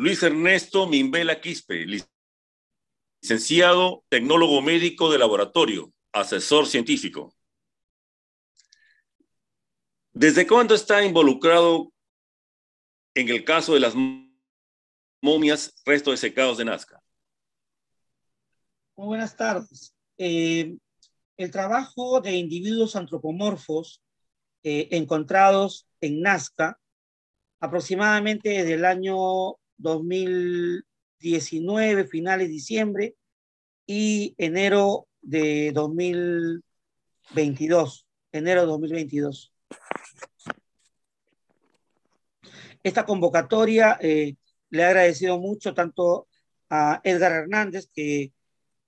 Luis Ernesto Mimbela Quispe, licenciado tecnólogo médico de laboratorio, asesor científico. ¿Desde cuándo está involucrado en el caso de las momias, restos de secados de Nazca? Muy buenas tardes. Eh, el trabajo de individuos antropomorfos eh, encontrados en Nazca, aproximadamente desde el año 2019, finales de diciembre y enero de 2022, enero 2022. Esta convocatoria eh, le he agradecido mucho tanto a Edgar Hernández, que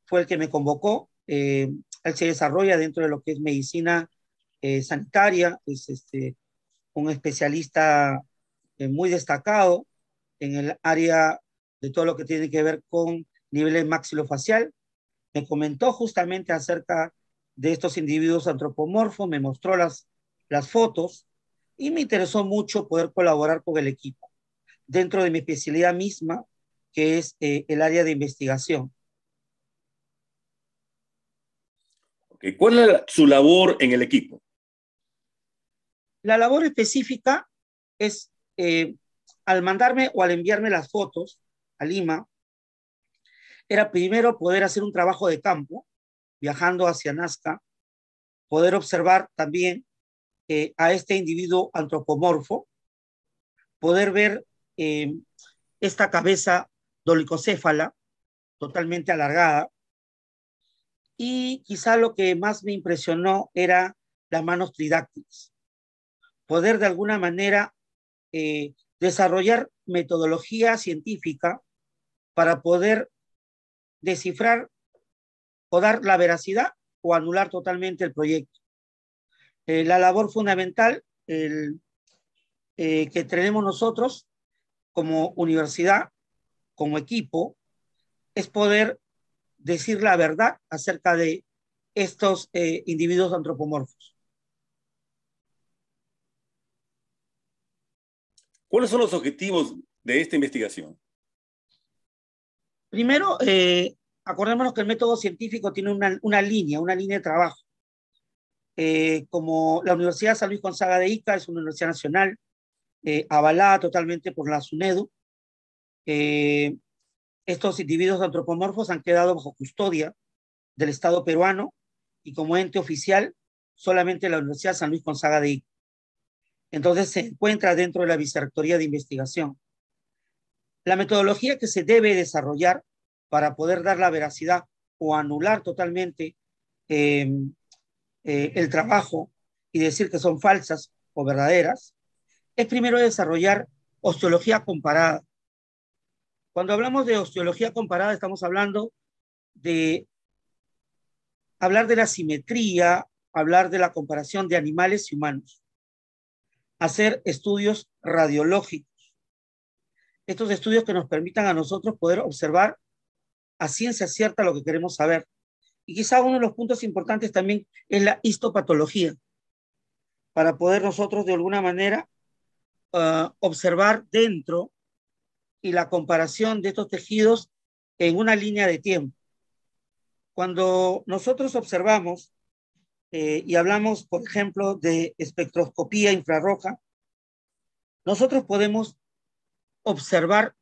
fue el que me convocó. Eh, él se desarrolla dentro de lo que es medicina eh, sanitaria, es este, un especialista muy destacado en el área de todo lo que tiene que ver con niveles maxilofacial, me comentó justamente acerca de estos individuos antropomorfos, me mostró las, las fotos y me interesó mucho poder colaborar con el equipo dentro de mi especialidad misma, que es eh, el área de investigación. Okay. ¿Cuál es su labor en el equipo? La labor específica es eh, al mandarme o al enviarme las fotos a Lima, era primero poder hacer un trabajo de campo, viajando hacia Nazca, poder observar también eh, a este individuo antropomorfo, poder ver eh, esta cabeza dolicocéfala totalmente alargada. Y quizá lo que más me impresionó era las manos tridácticas. Poder de alguna manera eh, desarrollar metodología científica para poder descifrar o dar la veracidad o anular totalmente el proyecto. Eh, la labor fundamental eh, que tenemos nosotros como universidad, como equipo, es poder decir la verdad acerca de estos eh, individuos antropomorfos. ¿Cuáles son los objetivos de esta investigación? Primero, eh, acordémonos que el método científico tiene una, línea, una línea de trabajo. Eh, como la Universidad San Luis Gonzaga de Ica es una universidad nacional eh, avalada totalmente por la SUNEDU, estos individuos antropomorfos han quedado bajo custodia del Estado peruano y como ente oficial solamente la Universidad San Luis Gonzaga de Ica. Entonces se encuentra dentro de la Vicerrectoría de Investigación. La metodología que se debe desarrollar para poder dar la veracidad o anular totalmente em, eh, el trabajo y decir que son falsas o verdaderas, es primero desarrollar osteología comparada. Cuando hablamos de osteología comparada, estamos hablando de hablar de la simetría, hablar de la comparación de animales y humanos hacer estudios radiológicos. Estos estudios que nos permitan a nosotros poder observar a ciencia cierta lo que queremos saber. Y quizá uno de los puntos importantes también es la histopatología, para poder nosotros de alguna manera ah, observar dentro y la comparación de estos tejidos en una línea de tiempo. Cuando nosotros observamos eh, y hablamos, por ejemplo, de espectroscopía infrarroja, nosotros podemos observar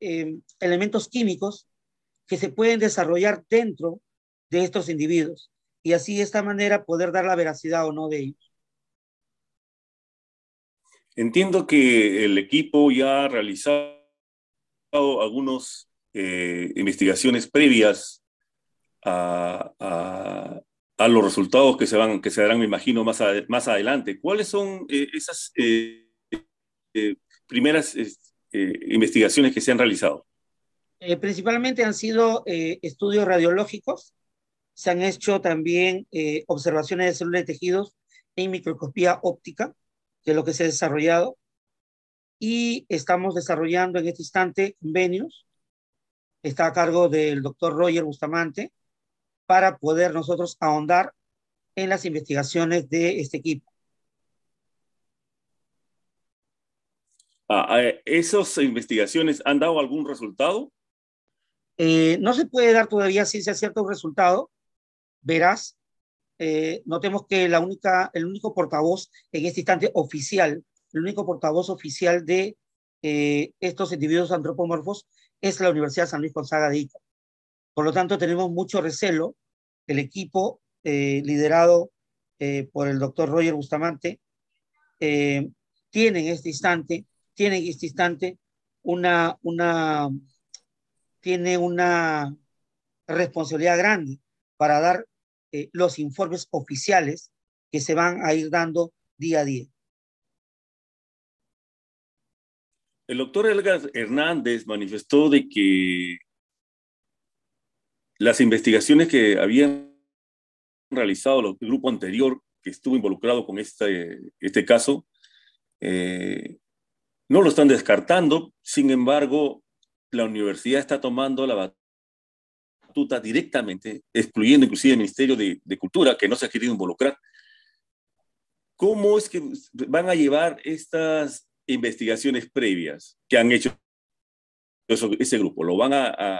eh, elementos químicos que se pueden desarrollar dentro de estos individuos y así de esta manera poder dar la veracidad o no de ellos. Entiendo que el equipo ya ha realizado algunas eh, investigaciones previas a, a los resultados que se, van, que se darán, me imagino, más, más adelante. ¿Cuáles son eh, esas eh, eh, primeras investigaciones que se han realizado? principalmente han sido estudios radiológicos, se han hecho también observaciones de células de tejidos en microscopía óptica, que es lo que se ha desarrollado, y estamos desarrollando en este instante convenios. Está a cargo del doctor Roger Bustamante, para poder nosotros ahondar en las investigaciones de este equipo. Ah, ah, eh, ¿Esas investigaciones han dado algún resultado? Eh, no se puede dar todavía ciencia cierto un resultado. Verás, eh, notemos que la única, el único portavoz en este instante oficial, el único portavoz oficial de estos individuos antropomorfos es la Universidad San Luis Gonzaga de Ica. Por lo tanto, tenemos mucho recelo. El equipo eh, liderado eh, por el doctor Roger Bustamante eh, tiene en este instante, tiene en este instante una, una, tiene una responsabilidad grande para dar los informes oficiales que se van a ir dando día a día. El doctor Elgar Hernández manifestó de que las investigaciones que habían realizado el grupo anterior que estuvo involucrado con este, este caso, eh, no lo están descartando, sin embargo, la universidad está tomando la batuta directamente, excluyendo inclusive el Ministerio de, Cultura, que no se ha querido involucrar. ¿Cómo es que van a llevar estas investigaciones previas que han hecho ese grupo? ¿Lo van a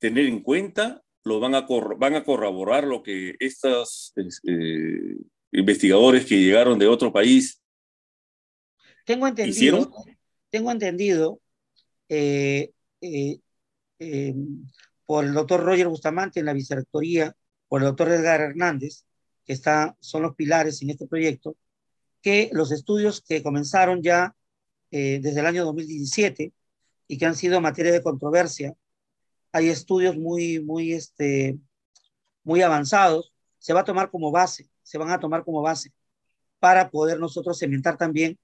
tener en cuenta, lo van a, van a corroborar lo que estos este, investigadores que llegaron de otro país tengo entendido, Tengo entendido eh, eh, eh, por el doctor Roger Bustamante en la vicerrectoría, por el doctor Edgar Hernández, que son los pilares en este proyecto, que los estudios que comenzaron ya desde el año 2017 y que han sido materia de controversia hay estudios muy, muy, este, muy avanzados, se va a tomar como base, se van a tomar como base para poder nosotros cementar también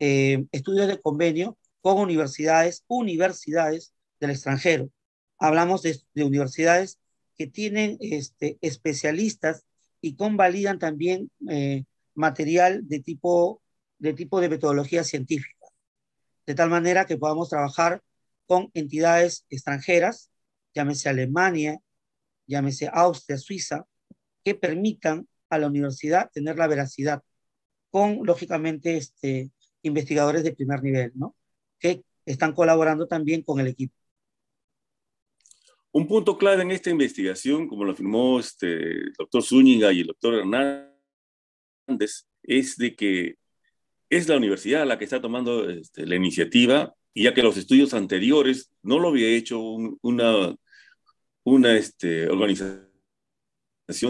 eh, estudios de convenio con universidades, universidades del extranjero. Hablamos de, universidades que tienen este, especialistas y convalidan también eh, material de tipo, de tipo de metodología científica, de tal manera que podamos trabajar con entidades extranjeras llámese Alemania, llámese Austria, Suiza, que permitan a la universidad tener la veracidad con, lógicamente, este, investigadores de primer nivel, ¿no? Que están colaborando también con el equipo. Un punto clave en esta investigación, como lo afirmó este, el doctor Zúñiga y el doctor Hernández, es de que es la universidad la que está tomando este, la iniciativa y ya que los estudios anteriores no lo había hecho una, una este, organización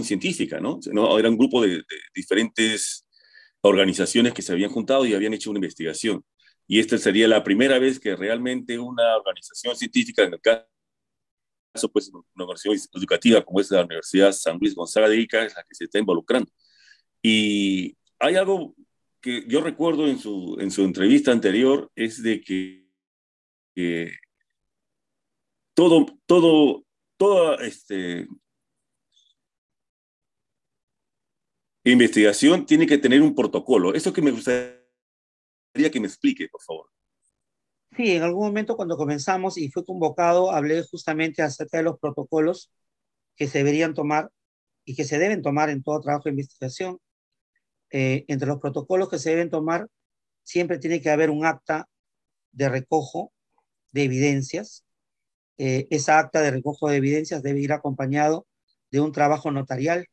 científica, ¿no? ¿no? Era un grupo de, diferentes organizaciones que se habían juntado y habían hecho una investigación. Y esta sería la primera vez que realmente una organización científica, en el caso, pues, una organización educativa como es la Universidad San Luis Gonzaga de Ica, es la que se está involucrando. Y hay algo que yo recuerdo en su entrevista anterior, es de que que todo, todo, toda este, investigación tiene que tener un protocolo. Eso que me gustaría que me explique, por favor. Sí, en algún momento cuando comenzamos y fue convocado, hablé justamente acerca de los protocolos que se deberían tomar y que se deben tomar en todo trabajo de investigación. Eh, entre los protocolos que se deben tomar, siempre tiene que haber un acta de recojo de evidencias. Eh, esa acta de recojo de evidencias debe ir acompañado de un trabajo notarial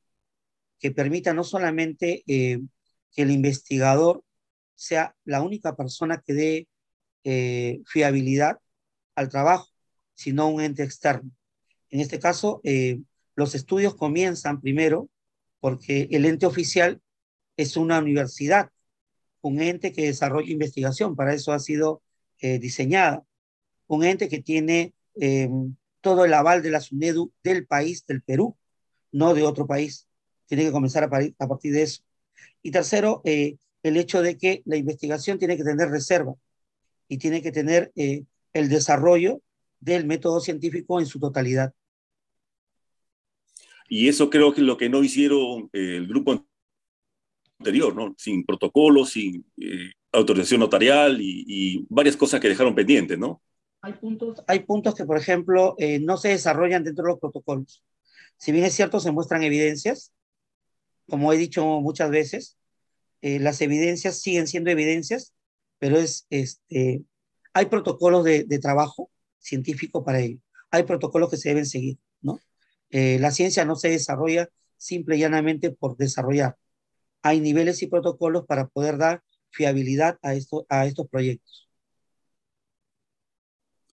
que permita no solamente eh, que el investigador sea la única persona que dé eh, fiabilidad al trabajo, sino un ente externo. En este caso, los estudios comienzan primero porque el ente oficial es una universidad, un ente que desarrolla investigación, para eso ha sido diseñada un ente que tiene eh, todo el aval de la SUNEDU del país, del Perú, no de otro país. Tiene que comenzar a, a partir de eso. Y tercero, eh, el hecho de que la investigación tiene que tener reserva y tiene que tener eh, el desarrollo del método científico en su totalidad. Y eso creo que es lo que no hicieron el grupo anterior, ¿no? Sin protocolo, sin autorización notarial y, y, varias cosas que dejaron pendientes, ¿no? Hay puntos, hay puntos que, por ejemplo, eh, no se desarrollan dentro de los protocolos. Si bien es cierto, se muestran evidencias, como he dicho muchas veces, eh, las evidencias siguen siendo evidencias, pero es, este, hay protocolos de, trabajo científico para ello. Hay protocolos que se deben seguir, ¿no? Eh, la ciencia no se desarrolla simple y llanamente por desarrollar. Hay niveles y protocolos para poder dar fiabilidad a, esto, a estos proyectos.